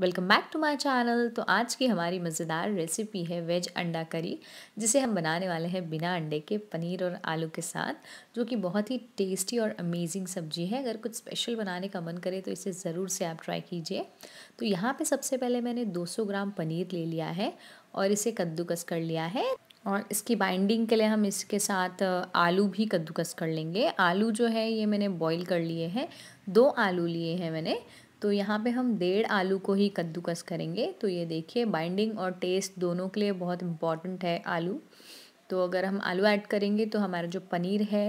welcome back to my channel तो आज की हमारी मज़ेदार रेसिपी है वेज अंडा करी जिसे हम बनाने वाले हैं बिना अंडे के पनीर और आलू के साथ जो कि बहुत ही टेस्टी और अमेजिंग सब्जी है अगर कुछ स्पेशल बनाने का मन करे तो इसे ज़रूर से आप ट्राई कीजिए तो यहाँ पे सबसे पहले मैंने 200 ग्राम पनीर ले लिया है और इसे कद्दूकस कर लिया है और इसकी बाइंडिंग के लिए हम इसके साथ आलू भी कद्दूकस कर लेंगे आलू जो है ये मैंने बॉईल कर लिए हैं दो आलू लिए हैं मैंने तो यहाँ पे हम डेढ़ आलू को ही कद्दूकस करेंगे तो ये देखिए बाइंडिंग और टेस्ट दोनों के लिए बहुत इम्पॉर्टेंट है आलू तो अगर हम आलू ऐड करेंगे तो हमारा जो पनीर है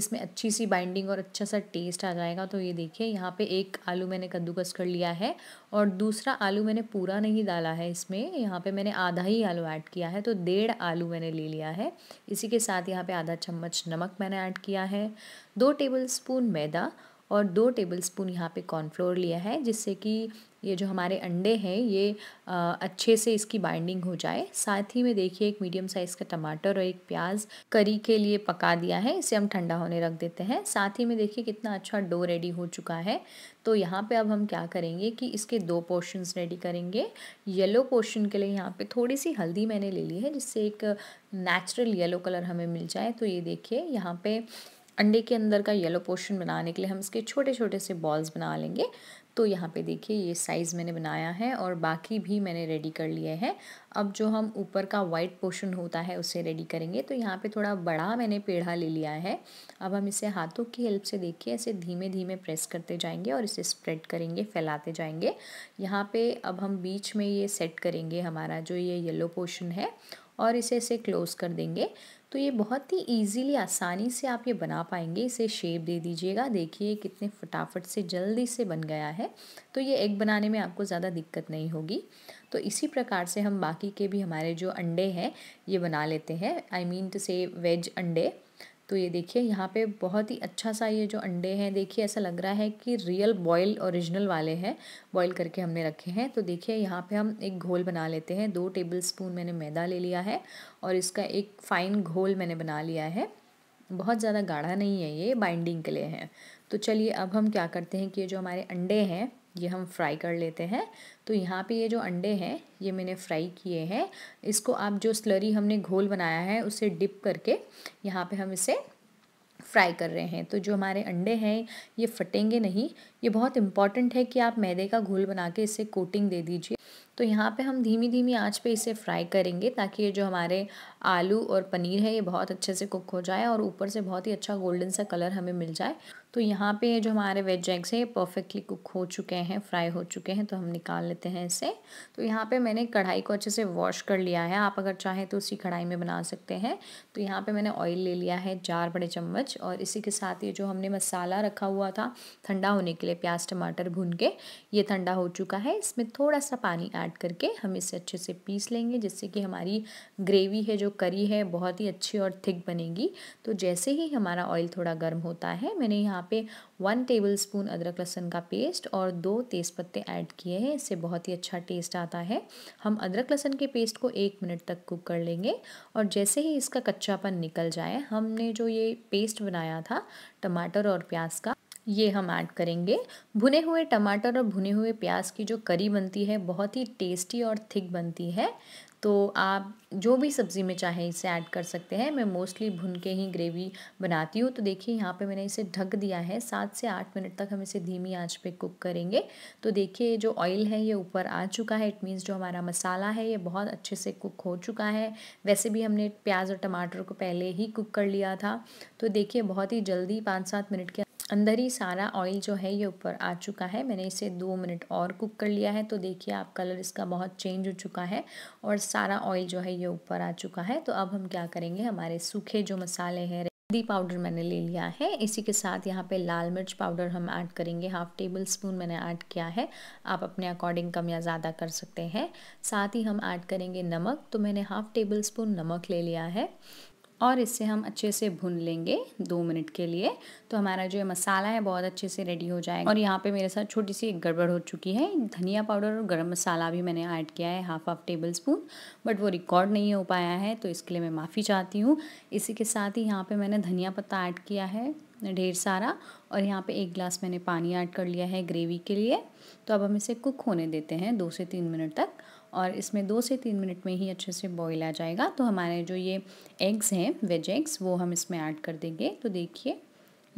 इसमें अच्छी सी बाइंडिंग और अच्छा सा टेस्ट आ जाएगा तो ये देखिए यहाँ पे एक आलू मैंने कद्दूकस कर लिया है और दूसरा आलू मैंने पूरा नहीं डाला है इसमें यहाँ पे मैंने आधा ही आलू ऐड किया है तो डेढ़ आलू मैंने ले लिया है इसी के साथ यहाँ पर आधा चम्मच नमक मैंने ऐड किया है दो टेबल स्पून मैदा और दो टेबल स्पून यहाँ पे कॉर्नफ्लोर लिया है जिससे कि ये जो हमारे अंडे हैं ये आ, अच्छे से इसकी बाइंडिंग हो जाए साथ ही में देखिए एक मीडियम साइज़ का टमाटर और एक प्याज करी के लिए पका दिया है इसे हम ठंडा होने रख देते हैं साथ ही में देखिए कितना अच्छा डो रेडी हो चुका है तो यहाँ पे अब हम क्या करेंगे कि इसके दो पोर्शंस रेडी करेंगे येलो पोर्शन के लिए यहाँ पे थोड़ी सी हल्दी मैंने ले ली है जिससे एक नेचुरल येलो कलर हमें मिल जाए तो ये देखिए यहाँ पे अंडे के अंदर का येलो पोर्शन बनाने के लिए हम इसके छोटे छोटे से बॉल्स बना लेंगे तो यहाँ पे देखिए ये साइज़ मैंने बनाया है और बाकी भी मैंने रेडी कर लिए हैं अब जो हम ऊपर का वाइट पोर्शन होता है उसे रेडी करेंगे तो यहाँ पे थोड़ा बड़ा मैंने पेड़ा ले लिया है अब हम इसे हाथों की हेल्प से देखिए ऐसे धीमे धीमे प्रेस करते जाएंगे और इसे स्प्रेड करेंगे फैलाते जाएंगे यहाँ पर अब हम बीच में ये सेट करेंगे हमारा जो ये येलो पोर्शन है और इसे इसे क्लोज़ कर देंगे तो ये बहुत ही ईजीली आसानी से आप ये बना पाएंगे इसे शेप दे दीजिएगा देखिए कितने फटाफट से जल्दी से बन गया है तो ये एग बनाने में आपको ज़्यादा दिक्कत नहीं होगी तो इसी प्रकार से हम बाकी के भी हमारे जो अंडे हैं ये बना लेते हैं I mean to say veg अंडे तो ये देखिए यहाँ पे बहुत ही अच्छा सा ये जो अंडे हैं देखिए ऐसा लग रहा है कि रियल बॉयल ओरिजिनल वाले हैं बॉयल करके हमने रखे हैं तो देखिए यहाँ पे हम एक घोल बना लेते हैं दो टेबल स्पून मैंने मैदा ले लिया है और इसका एक फ़ाइन घोल मैंने बना लिया है बहुत ज़्यादा गाढ़ा नहीं है ये बाइंडिंग के लिए है तो चलिए अब हम क्या करते हैं कि ये जो हमारे अंडे हैं ये हम फ्राई कर लेते हैं तो यहाँ पे ये जो अंडे हैं ये मैंने फ्राई किए हैं इसको आप जो स्लरी हमने घोल बनाया है उसे डिप करके यहाँ पे हम इसे फ्राई कर रहे हैं तो जो हमारे अंडे हैं ये फटेंगे नहीं ये बहुत इंपॉर्टेंट है कि आप मैदे का घोल बना के इसे कोटिंग दे दीजिए तो यहाँ पे हम धीमी धीमी आंच पे इसे फ्राई करेंगे ताकि ये जो हमारे आलू और पनीर है ये बहुत अच्छे से कुक हो जाए और ऊपर से बहुत ही अच्छा गोल्डन सा कलर हमें मिल जाए तो यहाँ पे जो हमारे वेज एग्स हैं ये परफेक्टली कुक हो चुके हैं फ्राई हो चुके हैं तो हम निकाल लेते हैं इसे तो यहाँ पे मैंने कढ़ाई को अच्छे से वॉश कर लिया है आप अगर चाहें तो उसी कढ़ाई में बना सकते हैं तो यहाँ पे मैंने ऑयल ले लिया है चार बड़े चम्मच और इसी के साथ ये जो हमने मसाला रखा हुआ था ठंडा होने के लिए प्याज टमाटर भून के ये ठंडा हो चुका है इसमें थोड़ा सा पानी ऐड करके हम इसे अच्छे से पीस लेंगे जिससे कि हमारी ग्रेवी है जो करी है बहुत ही अच्छी और थिक बनेगी तो जैसे ही हमारा ऑयल थोड़ा गर्म होता है मैंने यहाँ यहाँ पे वन स्पून अदरक लहसन का पेस्ट और दो तेज़पत्ते ऐड किए हैं इससे बहुत ही अच्छा टेस्ट आता है हम अदरक लहसन के पेस्ट को एक मिनट तक कुक कर लेंगे और जैसे ही इसका कच्चापन निकल जाए हमने जो ये पेस्ट बनाया था टमाटर और प्याज का ये हम ऐड करेंगे भुने हुए टमाटर और भुने हुए प्याज की जो करी बनती है बहुत ही टेस्टी और थिक बनती है तो आप जो भी सब्ज़ी में चाहे इसे ऐड कर सकते हैं मैं मोस्टली भुन के ही ग्रेवी बनाती हूँ तो देखिए यहाँ पे मैंने इसे ढक दिया है सात से आठ मिनट तक हम इसे धीमी आंच पे कुक करेंगे तो देखिए जो ऑयल है ये ऊपर आ चुका है इट मींस जो हमारा मसाला है ये बहुत अच्छे से कुक हो चुका है वैसे भी हमने प्याज और टमाटर को पहले ही कुक कर लिया था तो देखिए बहुत ही जल्दी पाँच सात मिनट के अंदर ही सारा ऑयल जो है ये ऊपर आ चुका है मैंने इसे दो मिनट और कुक कर लिया है तो देखिए आप कलर इसका बहुत चेंज हो चुका है और सारा ऑयल जो है ये ऊपर आ चुका है तो अब हम क्या करेंगे हमारे सूखे जो मसाले हैं हल्दी पाउडर मैंने ले लिया है इसी के साथ यहाँ पे लाल मिर्च पाउडर हम ऐड करेंगे हाफ टेबल स्पून मैंने ऐड किया है आप अपने अकॉर्डिंग कम या ज़्यादा कर सकते हैं साथ ही हम ऐड करेंगे नमक तो मैंने हाफ टेबल स्पून नमक ले लिया है और इसे हम अच्छे से भुन लेंगे दो मिनट के लिए तो हमारा जो मसाला है बहुत अच्छे से रेडी हो जाएगा और यहाँ पे मेरे साथ छोटी सी एक गड़बड़ हो चुकी है धनिया पाउडर और गरम मसाला भी मैंने ऐड किया है half half tablespoon but वो रिकॉर्ड नहीं हो पाया है तो इसके लिए मैं माफ़ी चाहती हूँ इसी के साथ ही यहाँ पर मैंने धनिया पत्ता ऐड किया है ढेर सारा और यहाँ पर एक ग्लास मैंने पानी ऐड कर लिया है ग्रेवी के लिए तो अब हम इसे कुक होने देते हैं दो से तीन मिनट तक और इसमें दो से तीन मिनट में ही अच्छे से बॉईल आ जाएगा तो हमारे जो ये एग्स हैं वेज एग्स वो हम इसमें ऐड कर देंगे तो देखिए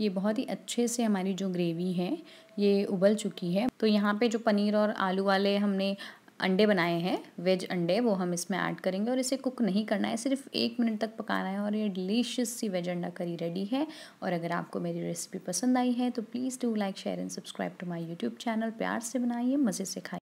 ये बहुत ही अच्छे से हमारी जो ग्रेवी है ये उबल चुकी है तो यहाँ पे जो पनीर और आलू वाले हमने अंडे बनाए हैं वेज अंडे वो हम इसमें ऐड करेंगे और इसे कुक नहीं करना है सिर्फ एक मिनट तक पकाना है और ये डिलीशियस सी वेज अंडा करी रेडी है और अगर आपको मेरी रेसिपी पसंद आई है तो please do like share and subscribe to my YouTube channel प्यार से बनाइए मज़े से खाइए